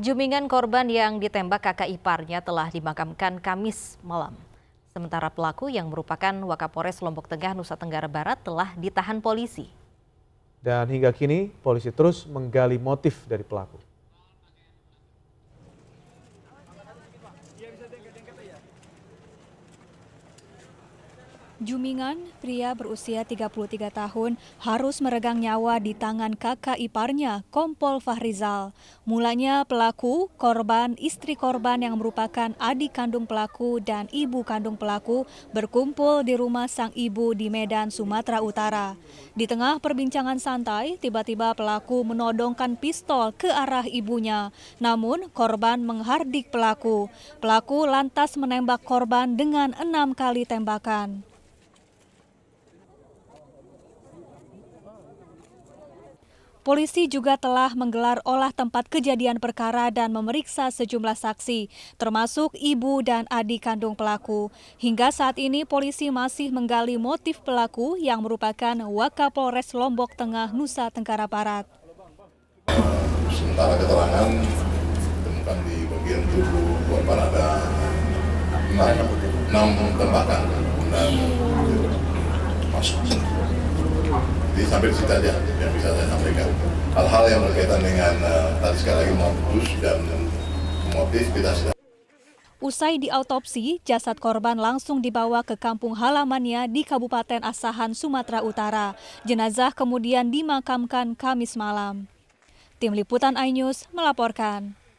Jumingan korban yang ditembak kakak iparnya telah dimakamkan Kamis malam. Sementara pelaku yang merupakan Wakapolres Lombok Tengah Nusa Tenggara Barat telah ditahan polisi. Dan hingga kini polisi terus menggali motif dari pelaku. Jumingan, pria berusia 33 tahun, harus meregang nyawa di tangan kakak iparnya, Kompol Fahrizal. Mulanya pelaku, korban, istri korban yang merupakan adik kandung pelaku dan ibu kandung pelaku berkumpul di rumah sang ibu di Medan, Sumatera Utara. Di tengah perbincangan santai, tiba-tiba pelaku menodongkan pistol ke arah ibunya. Namun, korban menghardik pelaku. Pelaku lantas menembak korban dengan enam kali tembakan. Polisi juga telah menggelar olah tempat kejadian perkara dan memeriksa sejumlah saksi, termasuk ibu dan adik kandung pelaku. Hingga saat ini polisi masih menggali motif pelaku yang merupakan Wakapolres Lombok Tengah, Nusa Tenggara Barat. Sementara keterangan ditemukan di bagian tubuh korban ada enam, tembakan dan masuk. Jadi sampai situ aja yang bisa saya sampaikan. Hal-hal yang berkaitan dengan uh, tadi sekali lagi modus dan motif kita sudah. Usai diautopsi, jasad korban langsung dibawa ke kampung halamannya di Kabupaten Asahan, Sumatera Utara. Jenazah kemudian dimakamkan Kamis malam. Tim Liputan iNews melaporkan.